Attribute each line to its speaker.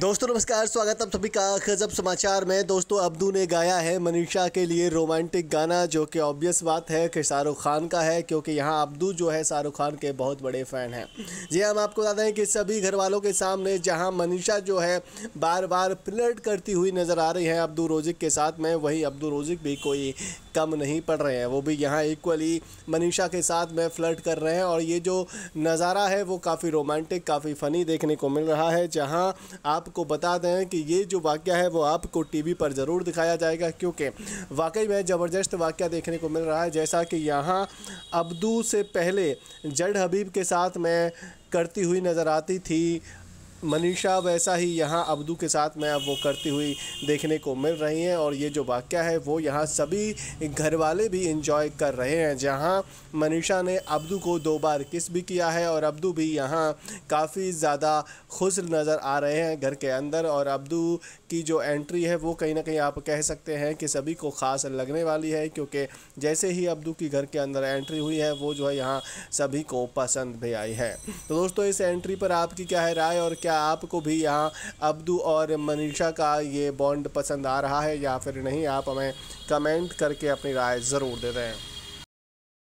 Speaker 1: दोस्तों नमस्कार स्वागत है आप सभी का खजब समाचार में दोस्तों अब्दू ने गाया है मनीषा के लिए रोमांटिक गाना जो कि ऑब्वियस बात है कि शाहरुख खान का है क्योंकि यहाँ अब्दू जो है शाहरुख खान के बहुत बड़े फ़ैन हैं जी हाँ, हम आपको बता दें कि सभी घर वालों के सामने जहाँ मनीषा जो है बार बार फ्लर्ट करती हुई नज़र आ रही है अब्दू रोजिक के साथ में वहीं अब्दू रोजिक भी कोई कम नहीं पड़ रहे हैं वो भी यहाँ इक्वली मनीषा के साथ में फ्लर्ट कर रहे हैं और ये जो नज़ारा है वो काफ़ी रोमांटिक काफ़ी फ़नी देखने को मिल रहा है जहाँ आप आपको बता दें कि ये जो वाक्य है वो आपको टीवी पर ज़रूर दिखाया जाएगा क्योंकि वाकई में ज़बरदस्त वाक्य देखने को मिल रहा है जैसा कि यहाँ अब्दू से पहले जड हबीब के साथ में करती हुई नज़र आती थी मनीषा वैसा ही यहाँ अब्दू के साथ में अब वो करती हुई देखने को मिल रही हैं और ये जो वाक्य है वो यहाँ सभी घर वाले भी इंजॉय कर रहे हैं जहाँ मनीषा ने अब्दू को दो बार किस भी किया है और अब्दू भी यहाँ काफ़ी ज़्यादा खुश नज़र आ रहे हैं घर के अंदर और अब्दू की जो एंट्री है वो कहीं ना कहीं आप कह सकते हैं कि सभी को ख़ास लगने वाली है क्योंकि जैसे ही अब्दू की घर के अंदर एंट्री हुई है वो जो है यहाँ सभी को पसंद भी आई है तो दोस्तों इस एंट्री पर आपकी क्या है राय और क्या क्या आपको भी यहाँ अब्दू और मनीषा का ये बॉन्ड पसंद आ रहा है या फिर नहीं आप हमें कमेंट करके अपनी राय ज़रूर दे दें